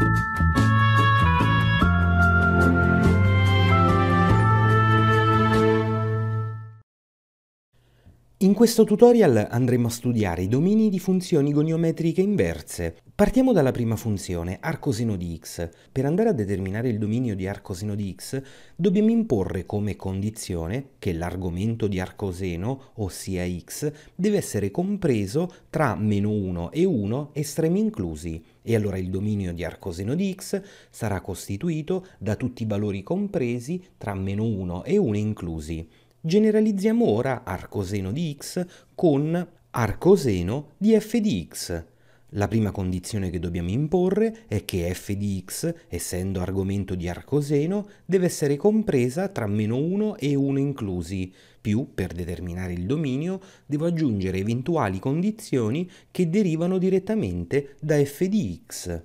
thank you In questo tutorial andremo a studiare i domini di funzioni goniometriche inverse. Partiamo dalla prima funzione, arcoseno di x. Per andare a determinare il dominio di arcoseno di x dobbiamo imporre come condizione che l'argomento di arcoseno, ossia x, deve essere compreso tra meno 1 e 1 estremi inclusi e allora il dominio di arcoseno di x sarà costituito da tutti i valori compresi tra meno 1 e 1 inclusi generalizziamo ora arcoseno di x con arcoseno di f di x. La prima condizione che dobbiamo imporre è che f di x, essendo argomento di arcoseno, deve essere compresa tra meno 1 e 1 inclusi, più, per determinare il dominio, devo aggiungere eventuali condizioni che derivano direttamente da f di x.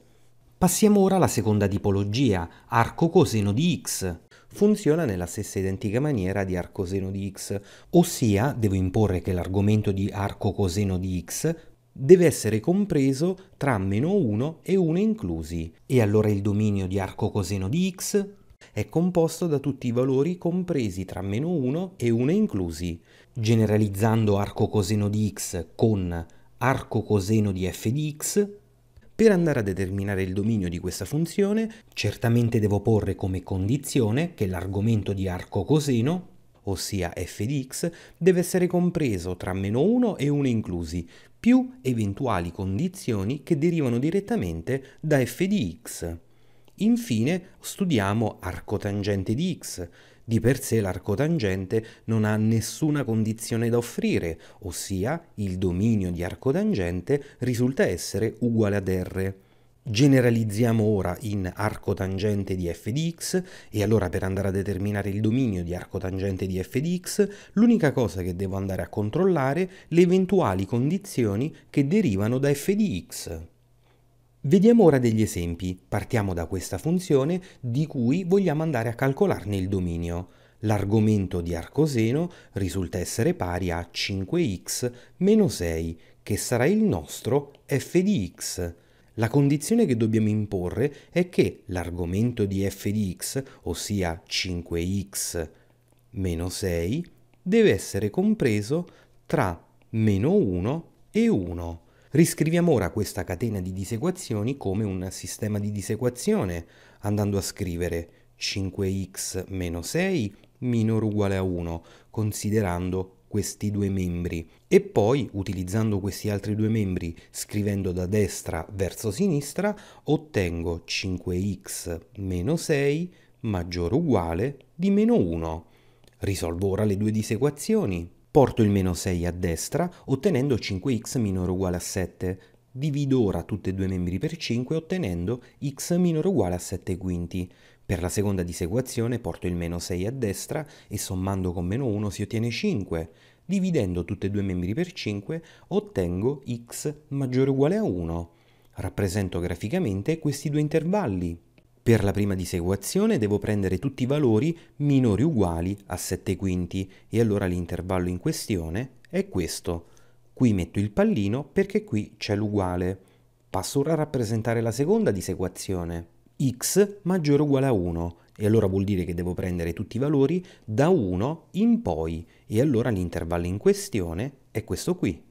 Passiamo ora alla seconda tipologia, arco coseno di x funziona nella stessa identica maniera di arcoseno di x, ossia devo imporre che l'argomento di arco coseno di x deve essere compreso tra meno 1 e 1 inclusi, e allora il dominio di arco coseno di x è composto da tutti i valori compresi tra meno 1 e 1 inclusi. Generalizzando arco coseno di x con arco coseno di f di x, per andare a determinare il dominio di questa funzione, certamente devo porre come condizione che l'argomento di arco coseno, ossia f di x, deve essere compreso tra meno 1 e 1 inclusi, più eventuali condizioni che derivano direttamente da f di x. Infine studiamo arcotangente di x, di per sé l'arco tangente non ha nessuna condizione da offrire, ossia il dominio di arco tangente risulta essere uguale ad R. Generalizziamo ora in arco tangente di f di x e allora per andare a determinare il dominio di arco tangente di f di x l'unica cosa che devo andare a controllare le eventuali condizioni che derivano da f di x. Vediamo ora degli esempi. Partiamo da questa funzione di cui vogliamo andare a calcolarne il dominio. L'argomento di arcoseno risulta essere pari a 5x meno 6, che sarà il nostro f di x. La condizione che dobbiamo imporre è che l'argomento di f di x, ossia 5x meno 6, deve essere compreso tra meno 1 e 1 Riscriviamo ora questa catena di disequazioni come un sistema di disequazione, andando a scrivere 5x 6 minore uguale a 1, considerando questi due membri e poi utilizzando questi altri due membri scrivendo da destra verso sinistra ottengo 5x 6 maggiore o uguale di meno 1. Risolvo ora le due disequazioni. Porto il meno 6 a destra, ottenendo 5x minore o uguale a 7. Divido ora tutti e due i membri per 5, ottenendo x minore o uguale a 7 quinti. Per la seconda disequazione porto il meno 6 a destra e sommando con meno 1 si ottiene 5. Dividendo tutti e due i membri per 5 ottengo x maggiore o uguale a 1. Rappresento graficamente questi due intervalli. Per la prima diseguazione devo prendere tutti i valori minori uguali a 7 quinti e allora l'intervallo in questione è questo. Qui metto il pallino perché qui c'è l'uguale. Passo ora a rappresentare la seconda diseguazione. x maggiore o uguale a 1 e allora vuol dire che devo prendere tutti i valori da 1 in poi e allora l'intervallo in questione è questo qui.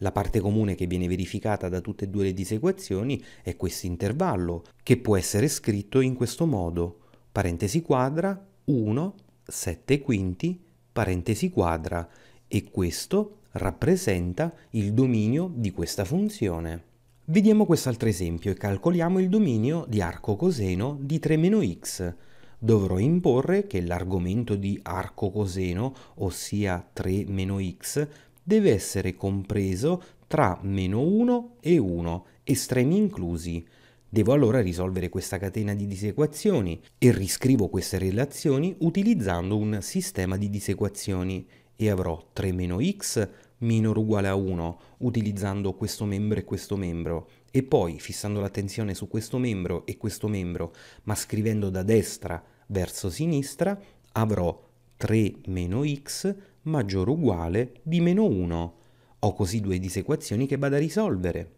La parte comune che viene verificata da tutte e due le disequazioni è questo intervallo, che può essere scritto in questo modo, parentesi quadra 1, 7 quinti, parentesi quadra, e questo rappresenta il dominio di questa funzione. Vediamo quest'altro esempio e calcoliamo il dominio di arco coseno di 3-x. Dovrò imporre che l'argomento di arco coseno, ossia 3-x, deve essere compreso tra meno 1 e 1, estremi inclusi. Devo allora risolvere questa catena di disequazioni e riscrivo queste relazioni utilizzando un sistema di disequazioni e avrò 3 meno x minore uguale a 1 utilizzando questo membro e questo membro e poi fissando l'attenzione su questo membro e questo membro ma scrivendo da destra verso sinistra avrò 3 meno x maggiore o uguale di meno 1. Ho così due disequazioni che vado a risolvere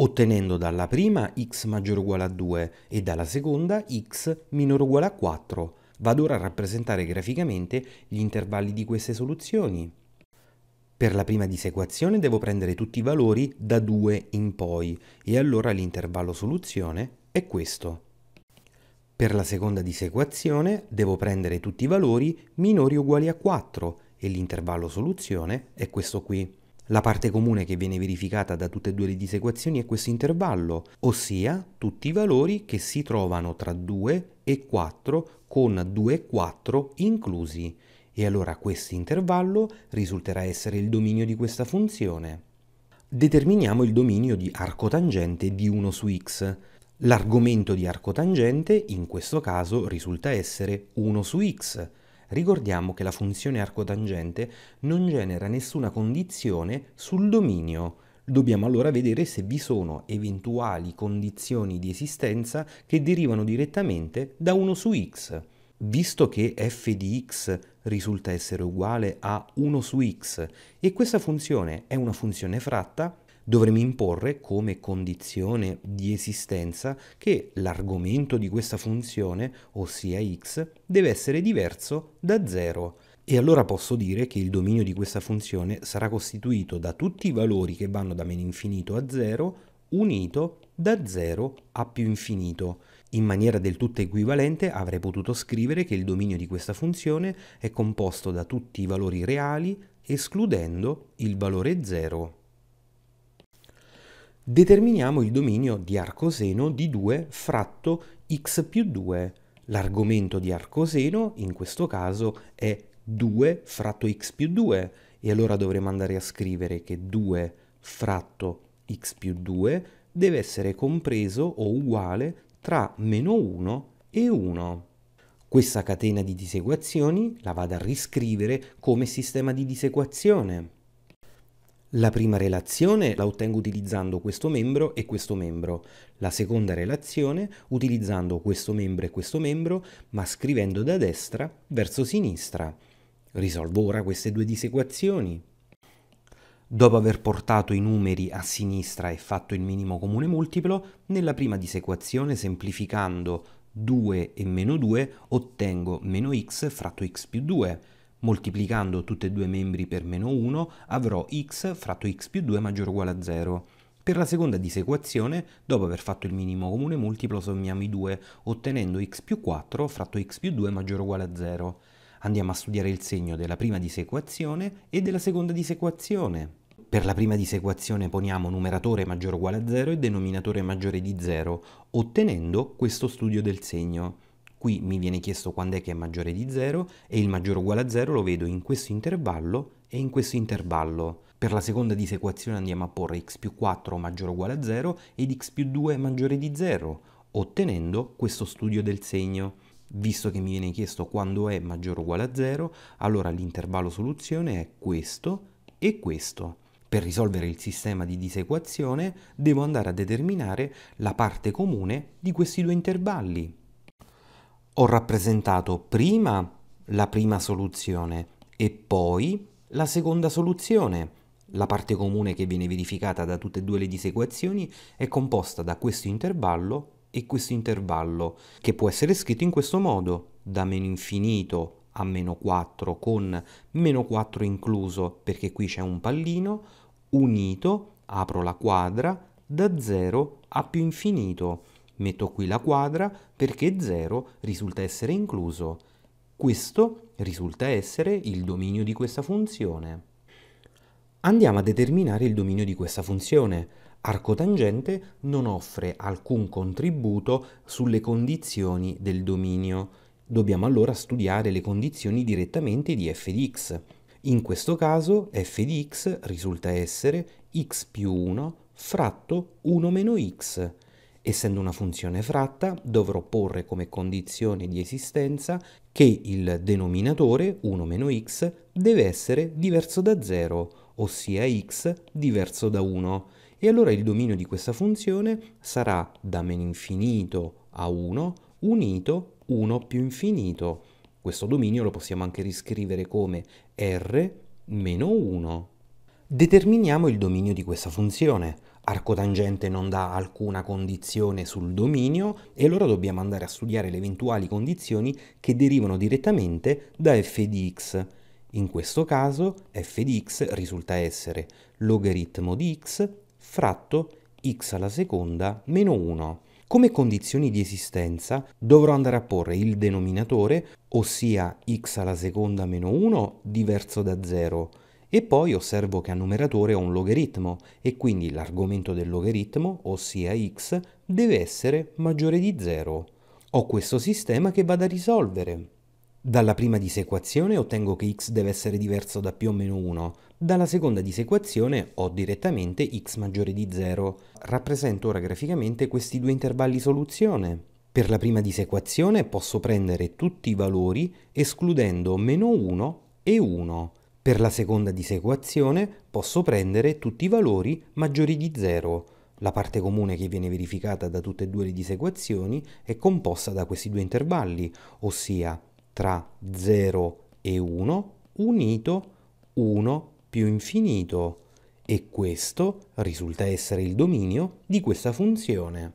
ottenendo dalla prima x maggiore o uguale a 2 e dalla seconda x minore o uguale a 4. Vado ora a rappresentare graficamente gli intervalli di queste soluzioni. Per la prima disequazione devo prendere tutti i valori da 2 in poi e allora l'intervallo soluzione è questo. Per la seconda disequazione devo prendere tutti i valori minori o uguali a 4 e l'intervallo soluzione è questo qui. La parte comune che viene verificata da tutte e due le disequazioni è questo intervallo, ossia tutti i valori che si trovano tra 2 e 4 con 2 e 4 inclusi. E allora questo intervallo risulterà essere il dominio di questa funzione. Determiniamo il dominio di arcotangente di 1 su x. L'argomento di arco tangente in questo caso risulta essere 1 su x. Ricordiamo che la funzione arco tangente non genera nessuna condizione sul dominio. Dobbiamo allora vedere se vi sono eventuali condizioni di esistenza che derivano direttamente da 1 su x. Visto che f di x risulta essere uguale a 1 su x e questa funzione è una funzione fratta, dovremmo imporre come condizione di esistenza che l'argomento di questa funzione, ossia x, deve essere diverso da 0. E allora posso dire che il dominio di questa funzione sarà costituito da tutti i valori che vanno da meno infinito a 0 unito da 0 a più infinito. In maniera del tutto equivalente avrei potuto scrivere che il dominio di questa funzione è composto da tutti i valori reali escludendo il valore 0 determiniamo il dominio di arcoseno di 2 fratto x più 2. L'argomento di arcoseno, in questo caso, è 2 fratto x più 2 e allora dovremo andare a scrivere che 2 fratto x più 2 deve essere compreso o uguale tra meno 1 e 1. Questa catena di disequazioni la vado a riscrivere come sistema di disequazione. La prima relazione la ottengo utilizzando questo membro e questo membro, la seconda relazione utilizzando questo membro e questo membro, ma scrivendo da destra verso sinistra. Risolvo ora queste due disequazioni. Dopo aver portato i numeri a sinistra e fatto il minimo comune multiplo, nella prima disequazione semplificando 2 e meno 2 ottengo meno x fratto x più 2 Moltiplicando tutti e due i membri per meno 1 avrò x fratto x più 2 maggiore o uguale a 0. Per la seconda disequazione, dopo aver fatto il minimo comune multiplo, sommiamo i due, ottenendo x più 4 fratto x più 2 maggiore o uguale a 0. Andiamo a studiare il segno della prima disequazione e della seconda disequazione. Per la prima disequazione poniamo numeratore maggiore o uguale a 0 e denominatore maggiore di 0, ottenendo questo studio del segno. Qui mi viene chiesto quando è che è maggiore di 0 e il maggiore uguale a 0 lo vedo in questo intervallo e in questo intervallo. Per la seconda disequazione andiamo a porre x più 4 maggiore o uguale a 0 ed x più 2 maggiore di 0, ottenendo questo studio del segno. Visto che mi viene chiesto quando è maggiore o uguale a 0, allora l'intervallo soluzione è questo e questo. Per risolvere il sistema di disequazione devo andare a determinare la parte comune di questi due intervalli. Ho rappresentato prima la prima soluzione e poi la seconda soluzione. La parte comune che viene verificata da tutte e due le disequazioni è composta da questo intervallo e questo intervallo, che può essere scritto in questo modo, da meno infinito a meno 4 con meno 4 incluso, perché qui c'è un pallino, unito, apro la quadra, da 0 a più infinito. Metto qui la quadra perché 0 risulta essere incluso. Questo risulta essere il dominio di questa funzione. Andiamo a determinare il dominio di questa funzione. Arcotangente non offre alcun contributo sulle condizioni del dominio. Dobbiamo allora studiare le condizioni direttamente di f di x. In questo caso f di x risulta essere x più 1 fratto 1 meno x Essendo una funzione fratta, dovrò porre come condizione di esistenza che il denominatore 1-x deve essere diverso da 0, ossia x diverso da 1. E allora il dominio di questa funzione sarà da meno infinito a 1 unito 1 più infinito. Questo dominio lo possiamo anche riscrivere come r meno 1. Determiniamo il dominio di questa funzione. Arcotangente non dà alcuna condizione sul dominio e allora dobbiamo andare a studiare le eventuali condizioni che derivano direttamente da f di x. In questo caso f di x risulta essere logaritmo di x fratto x alla seconda meno 1. Come condizioni di esistenza dovrò andare a porre il denominatore, ossia x alla seconda meno 1 diverso da 0, e poi osservo che a numeratore ho un logaritmo e quindi l'argomento del logaritmo, ossia x, deve essere maggiore di 0. Ho questo sistema che vado a risolvere. Dalla prima disequazione ottengo che x deve essere diverso da più o meno 1, dalla seconda disequazione ho direttamente x maggiore di 0. Rappresento ora graficamente questi due intervalli soluzione. Per la prima disequazione posso prendere tutti i valori escludendo meno 1 e 1, per la seconda disequazione posso prendere tutti i valori maggiori di 0. La parte comune che viene verificata da tutte e due le disequazioni è composta da questi due intervalli, ossia tra 0 e 1 unito 1 più infinito e questo risulta essere il dominio di questa funzione.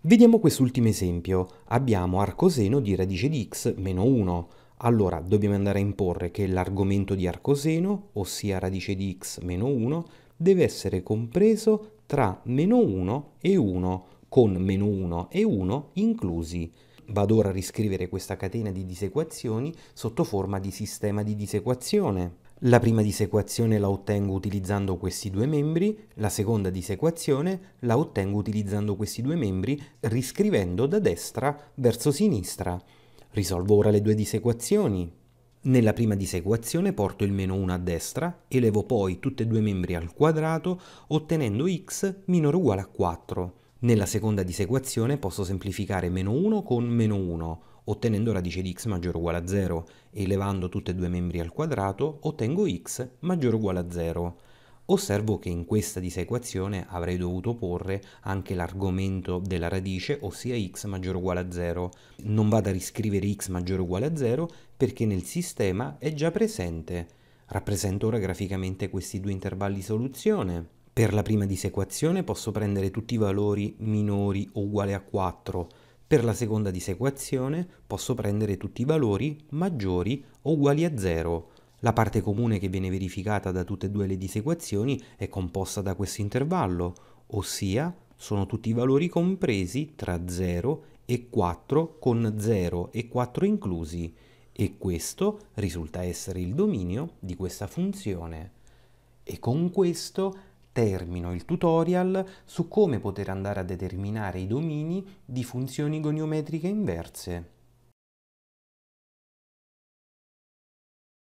Vediamo quest'ultimo esempio. Abbiamo arcoseno di radice di x meno 1 allora dobbiamo andare a imporre che l'argomento di arcoseno, ossia radice di x meno 1, deve essere compreso tra meno 1 e 1, con meno 1 e 1 inclusi. Vado ora a riscrivere questa catena di disequazioni sotto forma di sistema di disequazione. La prima disequazione la ottengo utilizzando questi due membri, la seconda disequazione la ottengo utilizzando questi due membri riscrivendo da destra verso sinistra. Risolvo ora le due disequazioni. Nella prima disequazione porto il meno 1 a destra, elevo poi tutti e due i membri al quadrato, ottenendo x minore o uguale a 4. Nella seconda disequazione posso semplificare meno 1 con meno 1, ottenendo radice di x maggiore o uguale a 0, elevando tutti e due i membri al quadrato ottengo x maggiore o uguale a 0. Osservo che in questa disequazione avrei dovuto porre anche l'argomento della radice, ossia x maggiore o uguale a 0. Non vado a riscrivere x maggiore o uguale a 0 perché nel sistema è già presente. Rappresento ora graficamente questi due intervalli soluzione. Per la prima disequazione posso prendere tutti i valori minori o uguali a 4. Per la seconda disequazione posso prendere tutti i valori maggiori o uguali a 0. La parte comune che viene verificata da tutte e due le disequazioni è composta da questo intervallo, ossia sono tutti i valori compresi tra 0 e 4 con 0 e 4 inclusi e questo risulta essere il dominio di questa funzione. E con questo termino il tutorial su come poter andare a determinare i domini di funzioni goniometriche inverse.